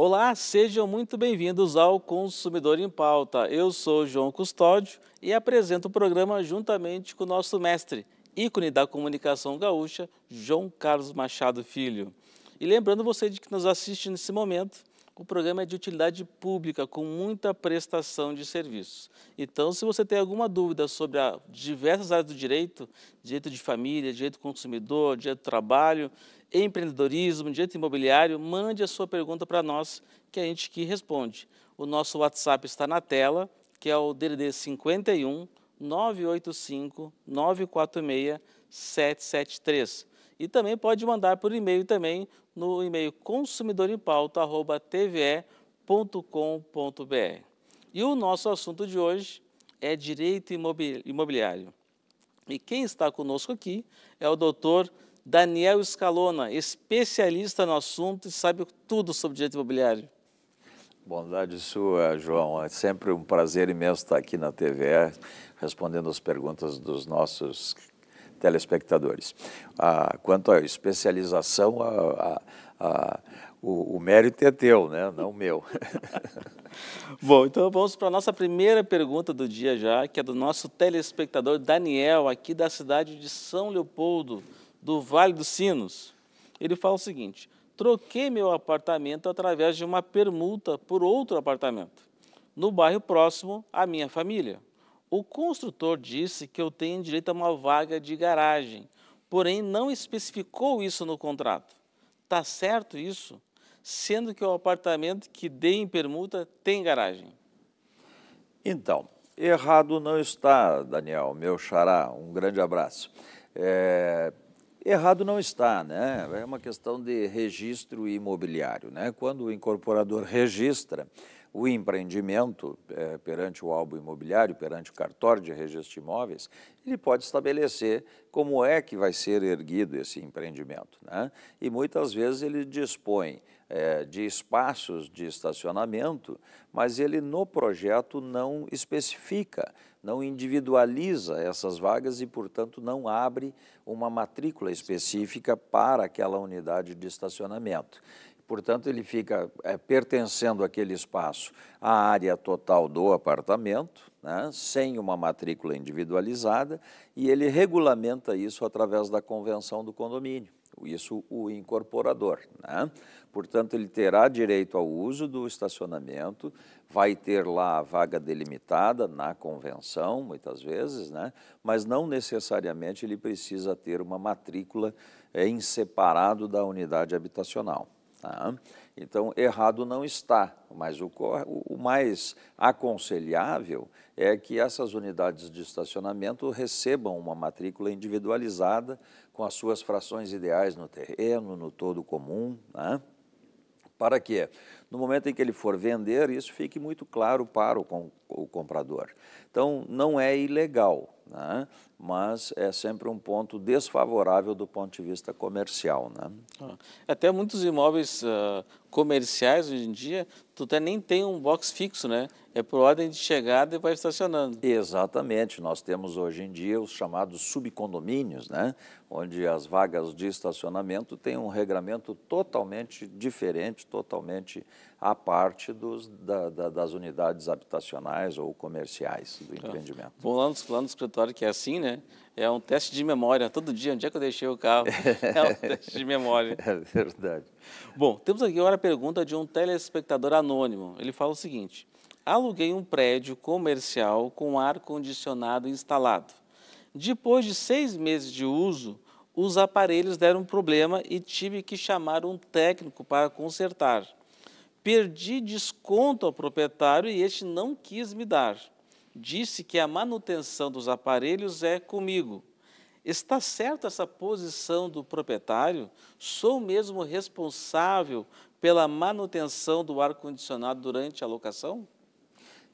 Olá, sejam muito bem-vindos ao Consumidor em Pauta. Eu sou João Custódio e apresento o programa juntamente com o nosso mestre, ícone da comunicação gaúcha, João Carlos Machado Filho. E lembrando você de que nos assiste nesse momento o programa é de utilidade pública, com muita prestação de serviços. Então, se você tem alguma dúvida sobre diversas áreas do direito, direito de família, direito consumidor, direito do trabalho, empreendedorismo, direito imobiliário, mande a sua pergunta para nós, que a gente que responde. O nosso WhatsApp está na tela, que é o DDD 51 985 946 773. E também pode mandar por e-mail também no e-mail consumidorempauta.tve.com.br. E o nosso assunto de hoje é direito imobiliário. E quem está conosco aqui é o doutor Daniel Scalona, especialista no assunto e sabe tudo sobre direito imobiliário. Bondade sua, João. É sempre um prazer imenso estar aqui na TVE respondendo as perguntas dos nossos telespectadores. Ah, quanto à especialização, a, a, a, o, o, mérito é teu, né? não meu. Bom, então vamos para a nossa primeira pergunta do dia já, que é do nosso telespectador Daniel, aqui da cidade de São Leopoldo, do Vale dos Sinos. Ele fala o seguinte: troquei meu apartamento através de uma permuta por outro apartamento, no bairro próximo à minha família. O construtor disse que eu tenho direito a uma vaga de garagem, porém não especificou isso no contrato. Tá certo isso? Sendo que o apartamento que dei em permuta tem garagem. Então, errado não está, Daniel, meu xará, um grande abraço. É, errado não está, né? É uma questão de registro imobiliário, né? Quando o incorporador registra, o empreendimento é, perante o álbum imobiliário, perante o cartório de registro de imóveis, ele pode estabelecer como é que vai ser erguido esse empreendimento. Né? E muitas vezes ele dispõe é, de espaços de estacionamento, mas ele no projeto não especifica, não individualiza essas vagas e, portanto, não abre uma matrícula específica para aquela unidade de estacionamento. Portanto, ele fica é, pertencendo àquele espaço à área total do apartamento, né, sem uma matrícula individualizada, e ele regulamenta isso através da convenção do condomínio, isso o incorporador. Né? Portanto, ele terá direito ao uso do estacionamento, vai ter lá a vaga delimitada na convenção, muitas vezes, né? mas não necessariamente ele precisa ter uma matrícula é, em separado da unidade habitacional. Tá? Então, errado não está, mas o, o, mais aconselhável é que essas unidades de estacionamento recebam uma matrícula individualizada com as suas frações ideais no terreno, no todo comum. Né? Para quê? no momento em que ele for vender, isso fique muito claro para o, com, o comprador. Então, não é ilegal. Né? mas é sempre um ponto desfavorável do ponto de vista comercial. Né? É, até muitos imóveis uh, comerciais hoje em dia, tu até nem tem um box fixo, né? É por ordem de chegada e vai estacionando. Exatamente, nós temos hoje em dia os chamados subcondomínios, né? onde as vagas de estacionamento têm um regramento totalmente diferente, totalmente à parte dos, da, da, das unidades habitacionais ou comerciais do tá. empreendimento. Bom, lá no, lá no escritório que é assim, né? né? É um teste de memória. Todo dia, onde é que eu deixei o carro? É um teste de memória. É verdade. Bom, temos aqui agora a pergunta de um telespectador anônimo. Ele fala o seguinte: aluguei um prédio comercial com ar-condicionado instalado. Depois de seis meses de uso, os aparelhos deram um problema e tive que chamar um técnico para consertar. Perdi desconto ao proprietário e este não quis me dar disse que a manutenção dos aparelhos é comigo. Está certa essa posição do proprietário? Sou mesmo responsável pela manutenção do ar-condicionado durante a locação?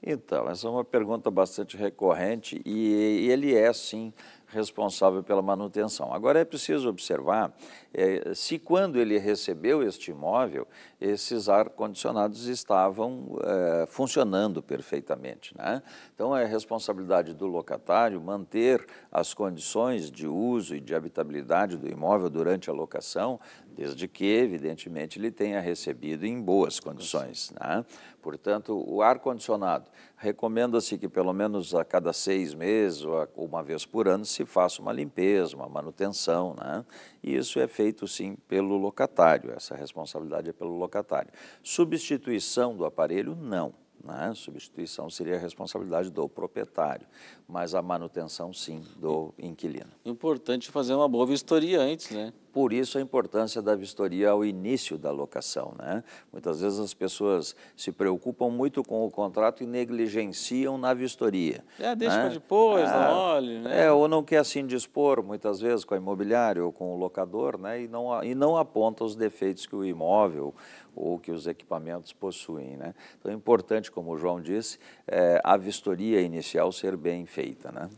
Então, essa é uma pergunta bastante recorrente e ele é, sim, responsável pela manutenção. Agora é preciso observar é, se quando ele recebeu este imóvel, esses ar-condicionados estavam é, funcionando perfeitamente. Né? Então é responsabilidade do locatário manter as condições de uso e de habitabilidade do imóvel durante a locação, desde que, evidentemente, ele tenha recebido em boas condições. Né? Portanto, o ar-condicionado, recomenda-se que pelo menos a cada seis meses ou uma vez por ano se faça uma limpeza, uma manutenção, né? E isso é feito, sim, pelo locatário, essa responsabilidade é pelo locatário. Substituição do aparelho, não. Né? Substituição seria a responsabilidade do proprietário, mas a manutenção, sim, do inquilino. Importante fazer uma boa vistoria antes, né? Por isso a importância da vistoria ao início da locação. Né? Muitas vezes as pessoas se preocupam muito com o contrato e negligenciam na vistoria. É, deixa né? para depois, ah, não olhe. Né? É, ou não quer assim dispor, muitas vezes, com a imobiliária ou com o locador, né? e, não, e não aponta os defeitos que o imóvel ou que os equipamentos possuem. Né? Então é importante, como o João disse, é, a vistoria inicial ser bem feita. Né?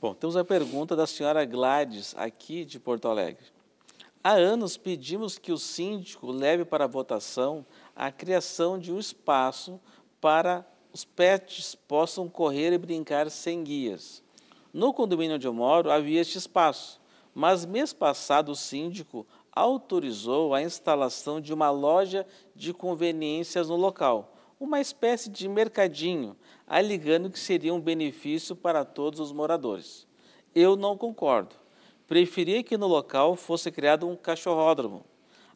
Bom, temos a pergunta da senhora Gladys, aqui de Porto Alegre. Há anos pedimos que o síndico leve para votação a criação de um espaço para os pets possam correr e brincar sem guias. No condomínio onde eu moro havia este espaço, mas mês passado o síndico autorizou a instalação de uma loja de conveniências no local, uma espécie de mercadinho, alegando que seria um benefício para todos os moradores. Eu não concordo preferia que no local fosse criado um cachorródromo.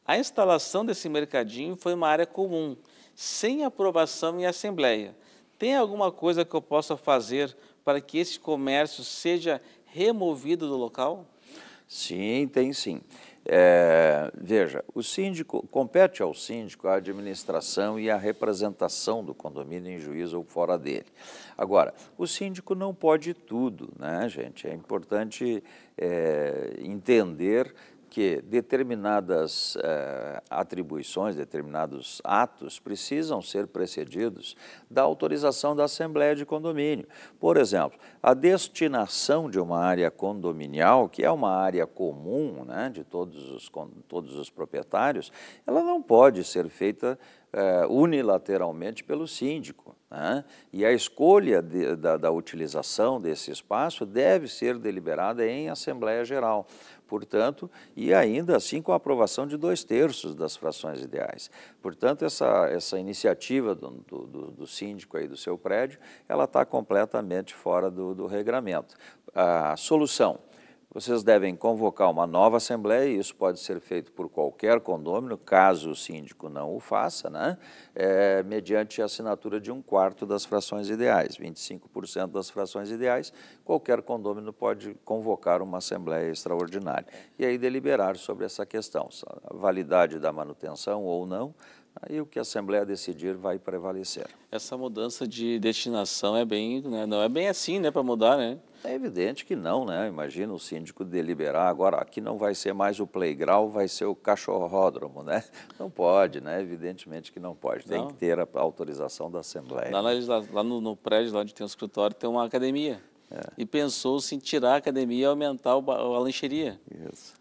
A instalação desse mercadinho foi uma área comum, sem aprovação em assembleia. Tem alguma coisa que eu possa fazer para que esse comércio seja removido do local? Sim, tem sim. É, veja, o síndico compete ao síndico a administração e a representação do condomínio em juízo ou fora dele. Agora, o síndico não pode tudo, né, gente? É importante é, entender que determinadas eh, atribuições, determinados atos precisam ser precedidos da autorização da Assembleia de Condomínio. Por exemplo, a destinação de uma área condominial, que é uma área comum né, de todos os, todos os proprietários, ela não pode ser feita eh, unilateralmente pelo síndico. Né? E a escolha de, da, da utilização desse espaço deve ser deliberada em Assembleia Geral, portanto, e ainda assim com a aprovação de dois terços das frações ideais. Portanto, essa, essa iniciativa do, do, do síndico aí do seu prédio, ela está completamente fora do, do regramento. A solução, vocês devem convocar uma nova assembleia, e isso pode ser feito por qualquer condômino, caso o síndico não o faça, né? É, mediante a assinatura de um quarto das frações ideais, 25% das frações ideais, qualquer condômino pode convocar uma assembleia extraordinária e aí deliberar sobre essa questão, a validade da manutenção ou não, aí o que a Assembleia decidir vai prevalecer. Essa mudança de destinação é bem, né? não é bem assim, né, para mudar, né? É evidente que não, né? Imagina o síndico deliberar, agora aqui não vai ser mais o playground, vai ser o cachorródromo, né? Não pode, né? Evidentemente que não pode, não. tem que ter a autorização da Assembleia. Lá, lá no, no, prédio, lá onde tem o escritório, tem uma academia. É. E pensou-se em tirar a academia e aumentar o, a lancheria. Isso.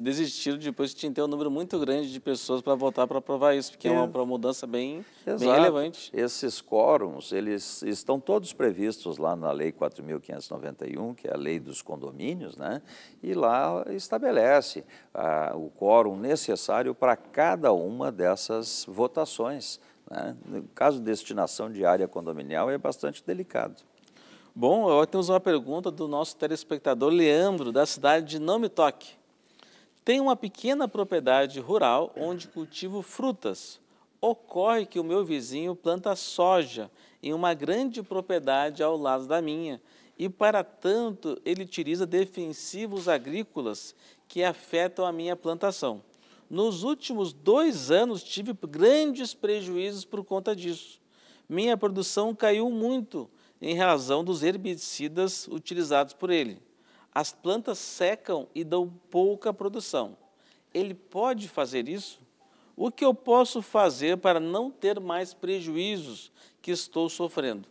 desistiram depois que tinha ter um número muito grande de pessoas para votar para aprovar isso, porque é, é uma, uma, mudança bem, bem relevante. Esses quóruns, eles estão todos previstos lá na Lei 4.591, que é a lei dos condomínios, né? e lá estabelece ah, o quórum necessário para cada uma dessas votações. Né? No caso de destinação de área condominial é bastante delicado. Bom, agora temos uma pergunta do nosso telespectador Leandro, da cidade de Não Me Toque. Tenho uma pequena propriedade rural onde cultivo frutas. Ocorre que o meu vizinho planta soja em uma grande propriedade ao lado da minha e, para tanto, ele utiliza defensivos agrícolas que afetam a minha plantação. Nos últimos dois anos tive grandes prejuízos por conta disso. Minha produção caiu muito em razão dos herbicidas utilizados por ele. As plantas secam e dão pouca produção. Ele pode fazer isso? O que eu posso fazer para não ter mais prejuízos que estou sofrendo?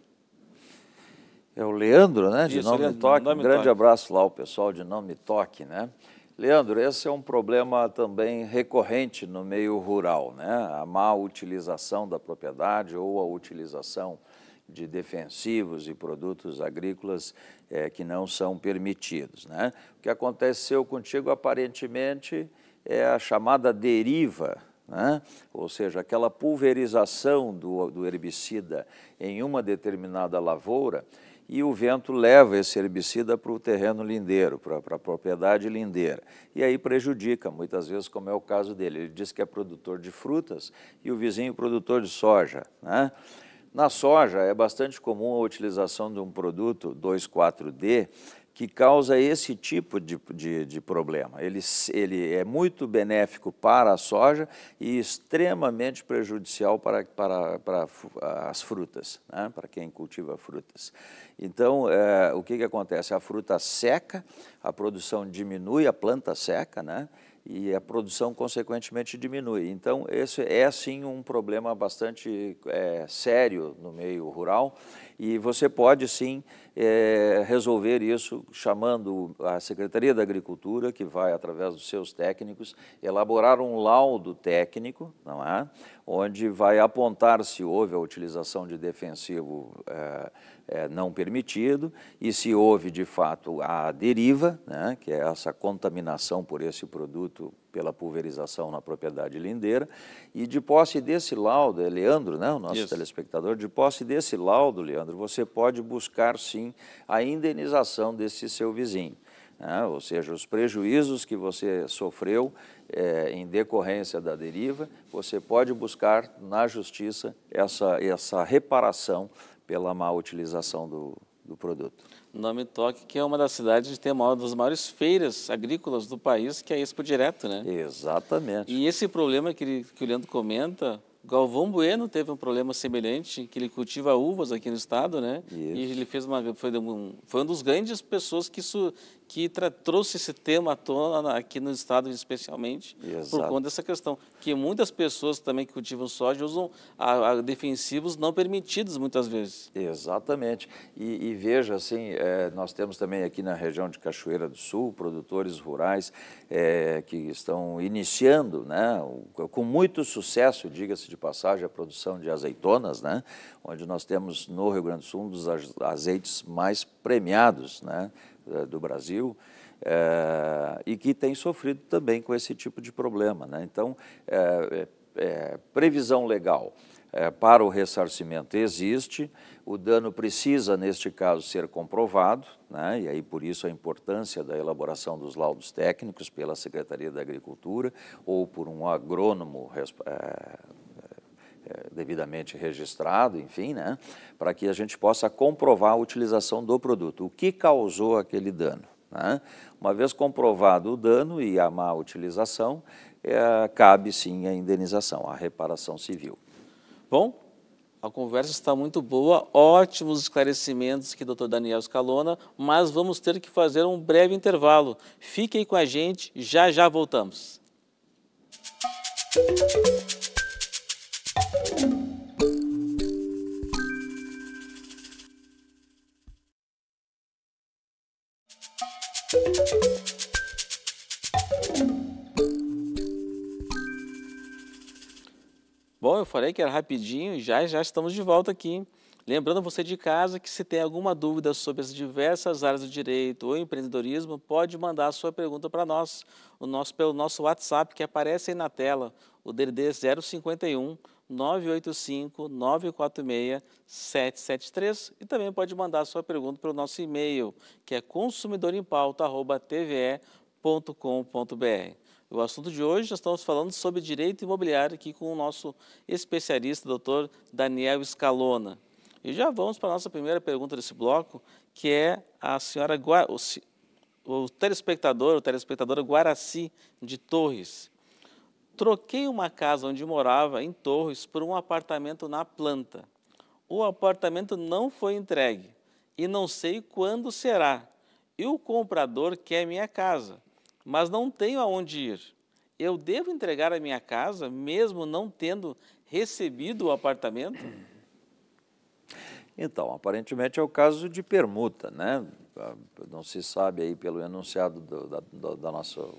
É o Leandro, né? De Isso, Não Leandro, Me Toque. um grande toque. abraço lá ao pessoal de Não Me Toque, né? Leandro, esse é um problema também recorrente no meio rural, né? A má utilização da propriedade ou a utilização de defensivos e produtos agrícolas é, que não são permitidos. Né? O que aconteceu contigo, aparentemente, é a chamada deriva, né? ou seja, aquela pulverização do, do herbicida em uma determinada lavoura, e o vento leva esse herbicida para o terreno lindeiro, para a propriedade lindeira. E aí prejudica, muitas vezes, como é o caso dele. Ele diz que é produtor de frutas e o vizinho é produtor de soja. Né? Na soja, é bastante comum a utilização de um produto 2,4-D que causa esse tipo de, de, de, problema. Ele, ele é muito benéfico para a soja e extremamente prejudicial para, para, para as frutas, né? para quem cultiva frutas. Então, é, o que, que acontece? A fruta seca, a produção diminui, a planta seca, né? e a produção, consequentemente, diminui. Então, esse é, sim, um problema bastante é, sério no meio rural e você pode, sim, é, resolver isso chamando a Secretaria da Agricultura, que vai, através dos seus técnicos, elaborar um laudo técnico, não é? onde vai apontar se houve a utilização de defensivo é, é, não permitido, e se houve de fato a deriva, né, que é essa contaminação por esse produto pela pulverização na propriedade lindeira, e de posse desse laudo, é Leandro, né, o nosso Isso. telespectador, de posse desse laudo, Leandro, você pode buscar sim a indenização desse seu vizinho. Né? ou seja, os prejuízos que você sofreu é, em decorrência da deriva, você pode buscar na justiça essa, essa reparação pela má utilização do, do produto. Nome Toque, que é uma das cidades que tem uma das maiores feiras agrícolas do país, que é a Expo Direto, né? Exatamente. E esse problema que, que o Leandro comenta, Galvão Bueno teve um problema semelhante, que ele cultiva uvas aqui no estado, né? Isso. E ele fez uma foi um, foi um dos grandes pessoas que isso que trouxe esse tema à tona aqui no estado especialmente Exato. por conta dessa questão, que muitas pessoas também que cultivam soja usam a, a defensivos não permitidos muitas vezes. Exatamente. E, e veja assim, é, nós temos também aqui na região de Cachoeira do Sul produtores rurais é, que estão iniciando, né, com muito sucesso, diga-se de de passagem, a produção de azeitonas, né? onde nós temos no Rio Grande do Sul um dos azeites mais premiados né? Eh, do Brasil. É, e que tem sofrido também com esse tipo de problema. Né? Então, é, é, previsão legal para o ressarcimento existe, o dano precisa, neste caso, ser comprovado, né? e aí por isso a importância da elaboração dos laudos técnicos pela Secretaria da Agricultura ou por um agrônomo é, devidamente registrado, enfim, né, para que a gente possa comprovar a utilização do produto, o que causou aquele dano. Né? Uma vez comprovado o dano e a má utilização, é, cabe sim a indenização, a reparação civil. Bom, a conversa está muito boa, ótimos esclarecimentos aqui, doutor Daniel Scalona, mas vamos ter que fazer um breve intervalo. Fiquem com a gente, já já voltamos. Música bom? Eu falei que era rapidinho e já, já estamos de volta aqui. Lembrando você de casa que se tem alguma dúvida sobre as diversas áreas do direito ou empreendedorismo, pode mandar a sua pergunta para nós o nosso, pelo nosso WhatsApp que aparece aí na tela, o DDD 051 985 946 773 e também pode mandar a sua pergunta pelo nosso e-mail, que é consumidorimpauta.tve.com.br. O assunto de hoje, nós estamos falando sobre direito imobiliário aqui com o nosso especialista, doutor Daniel Scalona. E já vamos para a nossa primeira pergunta desse bloco, que é a senhora Gua... o telespectador, o telespectador Guaraci de Torres. Troquei uma casa onde morava em Torres por um apartamento na planta. O apartamento não foi entregue e não sei quando será. E o comprador quer minha casa mas não tenho aonde ir. Eu devo entregar a minha casa, mesmo não tendo recebido o apartamento? Então, aparentemente é o caso de permuta, né? Não se sabe aí pelo enunciado do, da, do, da nosso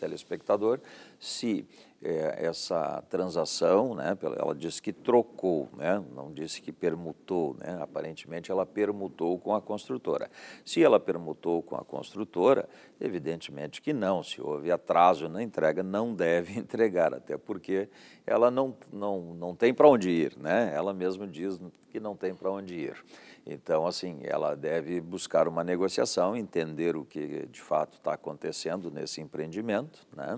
telespectador se é, essa transação, né, ela disse que trocou, né, não disse que permutou, né, aparentemente ela permutou com a construtora. Se ela permutou com a construtora, evidentemente que não, se houve atraso na entrega, não deve entregar, até porque ela não, não, não tem para onde ir, né, ela mesma diz que não tem para onde ir. Então, assim, ela deve buscar uma negociação, entender o que de fato está acontecendo nesse empreendimento, né,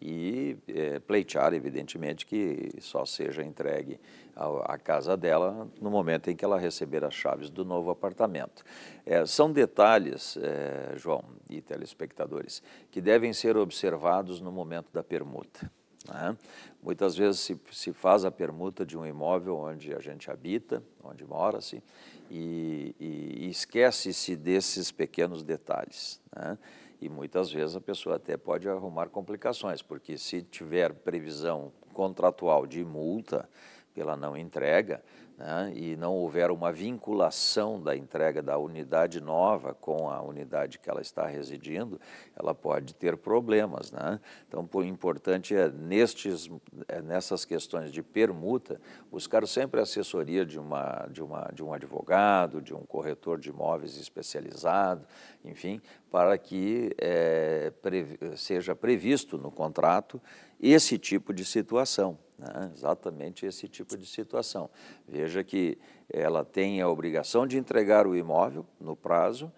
e é, pleitear, evidentemente, que só seja entregue à casa dela no momento em que ela receber as chaves do novo apartamento. É, são detalhes, é, João e telespectadores, que devem ser observados no momento da permuta. Né? Muitas vezes se, se faz a permuta de um imóvel onde a gente habita, onde mora-se, e, e, e esquece-se desses pequenos detalhes. Né? E muitas vezes a pessoa até pode arrumar complicações, porque se tiver previsão contratual de multa pela não entrega, né, e não houver uma vinculação da entrega da unidade nova com a unidade que ela está residindo, ela pode ter problemas. Né? Então, o importante é, nestes, é nessas questões de permuta, buscar sempre a assessoria de, uma, de, uma, de um advogado, de um corretor de imóveis especializado, enfim, para que é, seja previsto no contrato esse tipo de situação, né? exatamente esse tipo de situação. Veja que ela tem a obrigação de entregar o imóvel no prazo,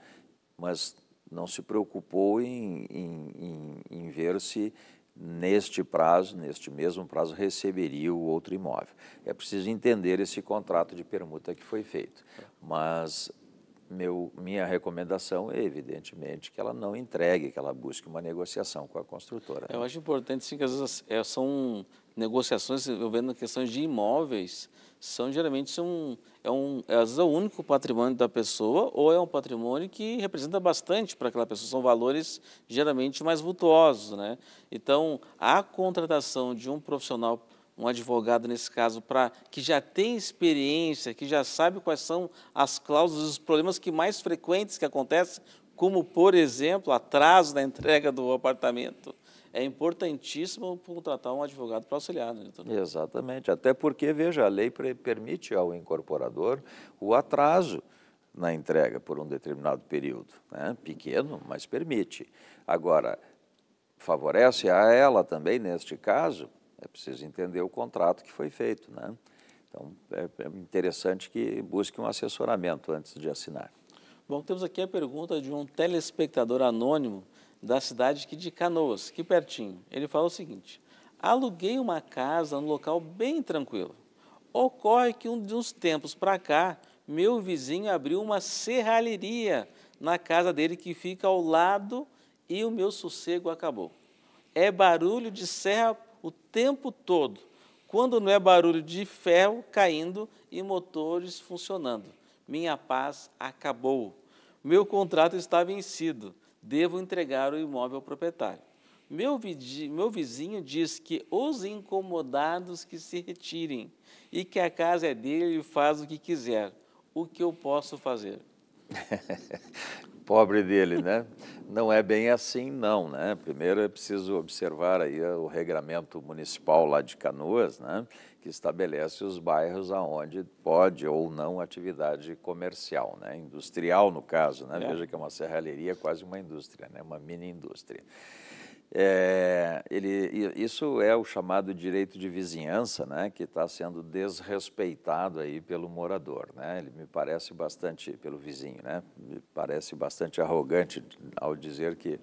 mas não se preocupou em, em, em, em ver se neste prazo, neste mesmo prazo, receberia o outro imóvel. É preciso entender esse contrato de permuta que foi feito. Mas meu, minha recomendação é, evidentemente, que ela não entregue, que ela busque uma negociação com a construtora. Né? Eu acho importante, sim, que às vezes é, são negociações envolvendo questões de imóveis, são geralmente são, é um, é, às vezes é o único patrimônio da pessoa ou é um patrimônio que representa bastante para aquela pessoa, são valores geralmente mais vultuosos. Né? Então, a contratação de um profissional um advogado nesse caso para que já tem experiência, que já sabe quais são as cláusulas, os problemas que mais frequentes que acontecem, como por exemplo atraso na entrega do apartamento. É importantíssimo contratar um advogado para auxiliar, né, doutor? Exatamente, até porque, veja, a lei permite ao incorporador o atraso na entrega por um determinado período, né? pequeno, mas permite. Agora, favorece a ela também, neste caso, é preciso entender o contrato que foi feito, né? Então, é, é, interessante que busque um assessoramento antes de assinar. Bom, temos aqui a pergunta de um telespectador anônimo da cidade aqui de Canoas, que pertinho. Ele fala o seguinte: aluguei uma casa num local bem tranquilo. Ocorre que um de uns tempos para cá, meu vizinho abriu uma serralheria na casa dele que fica ao lado e o meu sossego acabou. É barulho de serra o tempo todo, quando não é barulho de ferro caindo e motores funcionando. Minha paz acabou. Meu contrato está vencido. Devo entregar o imóvel ao proprietário. Meu, vizinho diz que os incomodados que se retirem e que a casa é dele e faz o que quiser. O que eu posso fazer? pobre dele, né? Não é bem assim, não, né? Primeiro é preciso observar aí o regramento municipal lá de Canoas, né? Que estabelece os bairros aonde pode ou não atividade comercial, né? Industrial, no caso, né? É. Veja que é uma serralheria, quase uma indústria, né? Uma mini indústria. É, ele, isso é o chamado direito de vizinhança, né, que está sendo desrespeitado aí pelo morador, né? Ele me parece bastante pelo vizinho, né? Me parece bastante arrogante ao dizer que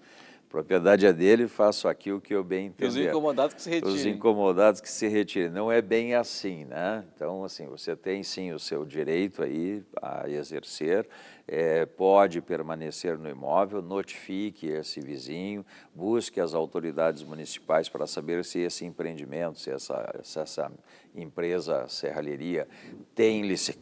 propriedade é dele, faço aqui o que eu bem entender. Os incomodados que se retirem. Os incomodados que se retirem. Não é bem assim, né? Então, assim, você tem sim o seu direito aí a exercer, é, pode permanecer no imóvel, notifique esse vizinho, busque as autoridades municipais para saber se esse empreendimento, se essa, se essa empresa serralheria tem licença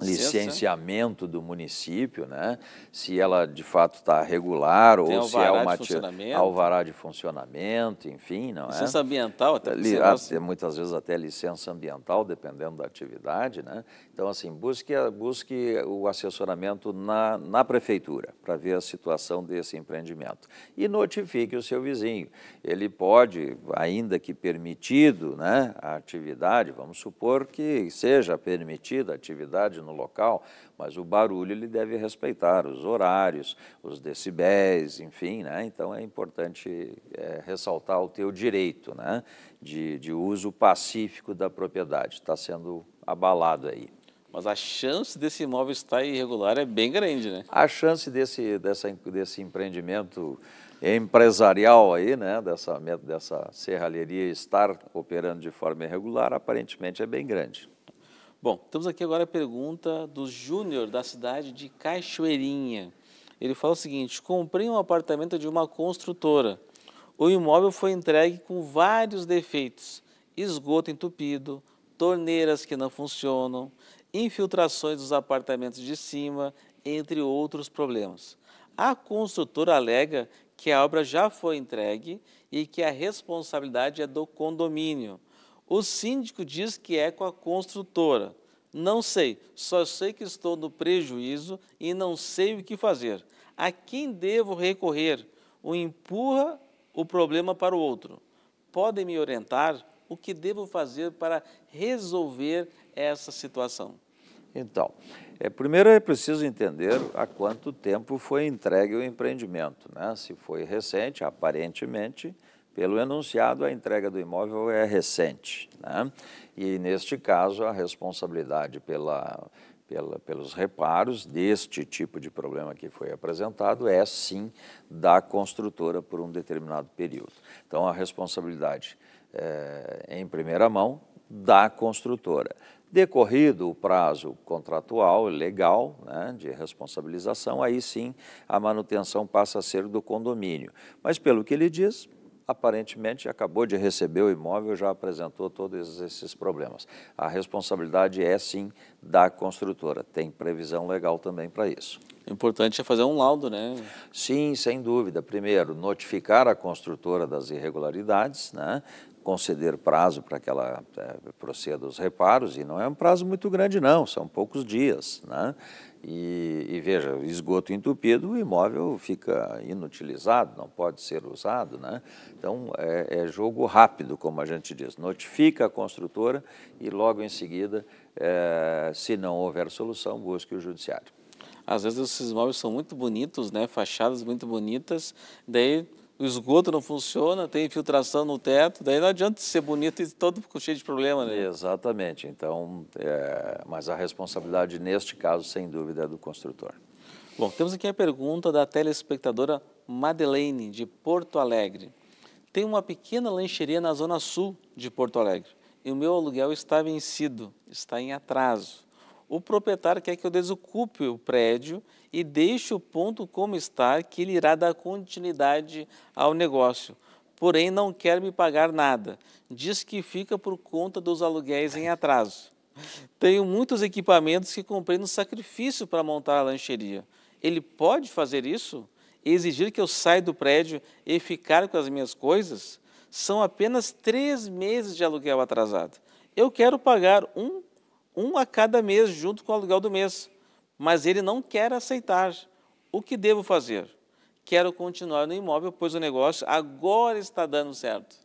licenciamento do município, né? se ela de fato está regular Tem ou se é uma de alvará de funcionamento, enfim, não licença é? Licença ambiental até. Li, até muitas vezes até licença ambiental, dependendo da atividade. Né? Então, assim, busque, busque o assessoramento na, na prefeitura para ver a situação desse empreendimento. E notifique o seu vizinho. Ele pode, ainda que permitido né, a atividade, vamos supor que seja permitida a atividade no local, mas o barulho ele deve respeitar os horários, os decibéis, enfim, né? Então é importante é, ressaltar o teu direito, né? De, de uso pacífico da propriedade, está sendo abalado aí. Mas a chance desse imóvel estar irregular é bem grande, né? A chance desse, dessa, desse empreendimento empresarial aí, né, dessa, dessa serralheria estar operando de forma irregular, aparentemente é bem grande. Bom, temos aqui agora a pergunta do Júnior, da cidade de Cachoeirinha. Ele fala o seguinte: comprei um apartamento de uma construtora. O imóvel foi entregue com vários defeitos: esgoto entupido, torneiras que não funcionam, infiltrações dos apartamentos de cima, entre outros problemas. A construtora alega que a obra já foi entregue e que a responsabilidade é do condomínio. O síndico diz que é com a construtora. Não sei, só sei que estou no prejuízo e não sei o que fazer. A quem devo recorrer? Um empurra o problema para o outro. Podem me orientar o que devo fazer para resolver essa situação? Então, é, primeiro é preciso entender há quanto tempo foi entregue o empreendimento. Né? Se foi recente, aparentemente, pelo enunciado, a entrega do imóvel é recente. Né? E, neste caso, a responsabilidade pela, pela, pelos reparos deste tipo de problema que foi apresentado é, sim, da construtora por um determinado período. Então, a responsabilidade é, em primeira mão da construtora. Decorrido o prazo contratual legal né, de responsabilização, aí sim a manutenção passa a ser do condomínio. Mas, pelo que ele diz, aparentemente acabou de receber o imóvel, já apresentou todos esses problemas. A responsabilidade é sim da construtora, tem previsão legal também para isso. O importante é fazer um laudo, né? Sim, sem dúvida. Primeiro, notificar a construtora das irregularidades, né? conceder prazo para que ela é, proceda os reparos, e não é um prazo muito grande não, são poucos dias. Né? E, e veja, esgoto entupido, o imóvel fica inutilizado, não pode ser usado. Né? Então, é, é jogo rápido, como a gente diz. Notifica a construtora e logo em seguida, é, se não houver solução, busque o judiciário. Às vezes esses imóveis são muito bonitos, né? fachadas muito bonitas, daí o esgoto não funciona, tem infiltração no teto, daí não adianta ser bonito e todo cheio de problema, né? Exatamente. Então, é, mas a responsabilidade neste caso, sem dúvida, é do construtor. Bom, temos aqui a pergunta da telespectadora Madeleine, de Porto Alegre. Tem uma pequena lancheria na zona sul de Porto Alegre e o meu aluguel está vencido, está em atraso o proprietário quer que eu desocupe o prédio e deixe o ponto como está, que ele irá dar continuidade ao negócio. Porém, não quer me pagar nada. Diz que fica por conta dos aluguéis em atraso. Tenho muitos equipamentos que comprei no sacrifício para montar a lancheria. Ele pode fazer isso? Exigir que eu saia do prédio e ficar com as minhas coisas? São apenas três meses de aluguel atrasado. Eu quero pagar um um a cada mês junto com o aluguel do mês, mas ele não quer aceitar. O que devo fazer? Quero continuar no imóvel, pois o negócio agora está dando certo.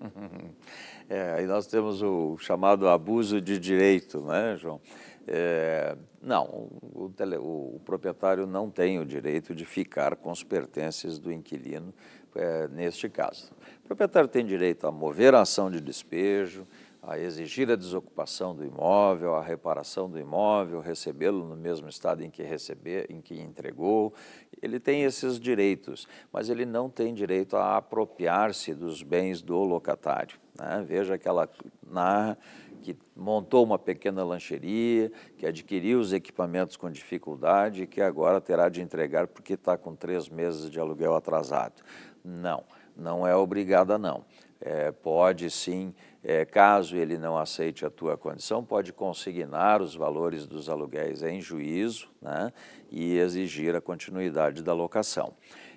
É, e nós temos o chamado abuso de direito, né, João? É, não, o, tele, o, o, proprietário não tem o direito de ficar com os pertences do inquilino é, neste caso. O proprietário tem direito a mover a ação de despejo, a exigir a desocupação do imóvel, a reparação do imóvel, recebê-lo no mesmo estado em que receber, em que entregou. Ele tem esses direitos, mas ele não tem direito a apropriar-se dos bens do locatário. Né? Veja ela narra que montou uma pequena lancheria, que adquiriu os equipamentos com dificuldade e que agora terá de entregar porque está com três meses de aluguel atrasado. Não não é obrigada não. É, pode sim, é, caso ele não aceite a tua condição, pode consignar os valores dos aluguéis em juízo né, e exigir a continuidade da locação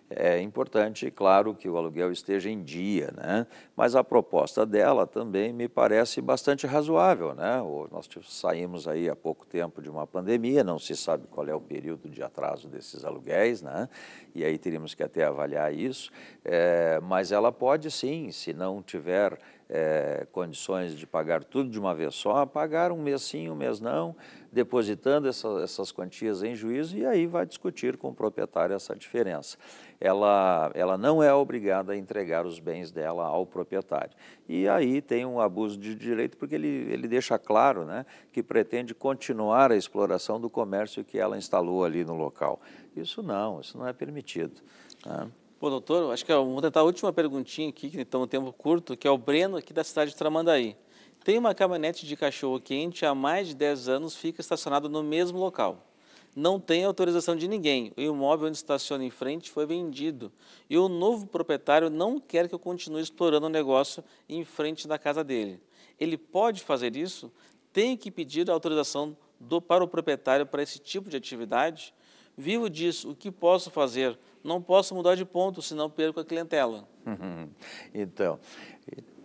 é importante, claro, que o aluguel esteja em dia, né? mas a proposta dela também me parece bastante razoável. Né? Nós saímos aí há pouco tempo de uma pandemia, não se sabe qual é o período de atraso desses aluguéis, né? e aí teríamos que até avaliar isso, é, mas ela pode sim, se não tiver é, condições de pagar tudo de uma vez só, pagar um mês sim, um mês não, depositando essa, essas quantias em juízo e aí vai discutir com o proprietário essa diferença. Ela, ela não é obrigada a entregar os bens dela ao proprietário. E aí tem um abuso de direito, porque ele, ele deixa claro né, que pretende continuar a exploração do comércio que ela instalou ali no local. Isso não, isso não é permitido. Né? Bom, doutor, acho que é, vou tentar a última perguntinha aqui, que então um tempo curto, que é o Breno, aqui da cidade de Tramandaí. Tem uma caminhonete de cachorro quente há mais de 10 anos, fica estacionada no mesmo local. Não tem autorização de ninguém. O imóvel onde estaciona em frente foi vendido. E o novo proprietário não quer que eu continue explorando o negócio em frente da casa dele. Ele pode fazer isso? Tem que pedir a autorização do, para o proprietário para esse tipo de atividade? Vivo disso, o que posso fazer? Não posso mudar de ponto, senão perco a clientela. então,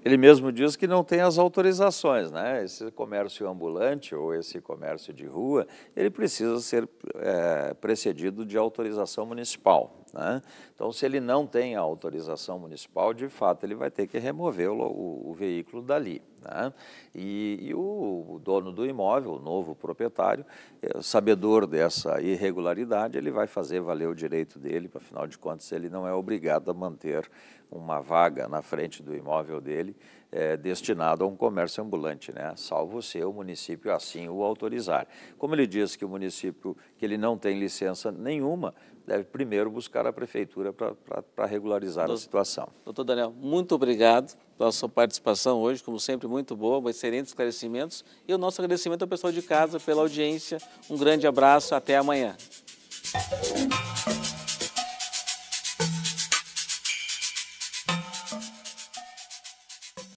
ele mesmo diz que não tem as autorizações, né? Esse comércio ambulante ou esse comércio de rua, ele precisa ser é, precedido de autorização municipal. Né? Então, se ele não tem a autorização municipal, de fato, ele vai ter que remover o, o, o veículo dali. Né? E, e o, o, dono do imóvel, o novo proprietário, eh, sabedor dessa irregularidade, ele vai fazer valer o direito dele, para afinal de contas, ele não é obrigado a manter uma vaga na frente do imóvel dele é, destinado a um comércio ambulante, né? salvo se o município assim o autorizar. Como ele diz que o município, que ele não tem licença nenhuma, deve primeiro buscar a prefeitura para regularizar doutor, a situação. Doutor Daniel, muito obrigado pela sua participação hoje, como sempre, muito boa, excelentes esclarecimentos. E o nosso agradecimento ao pessoal de casa pela audiência. Um grande abraço, até amanhã.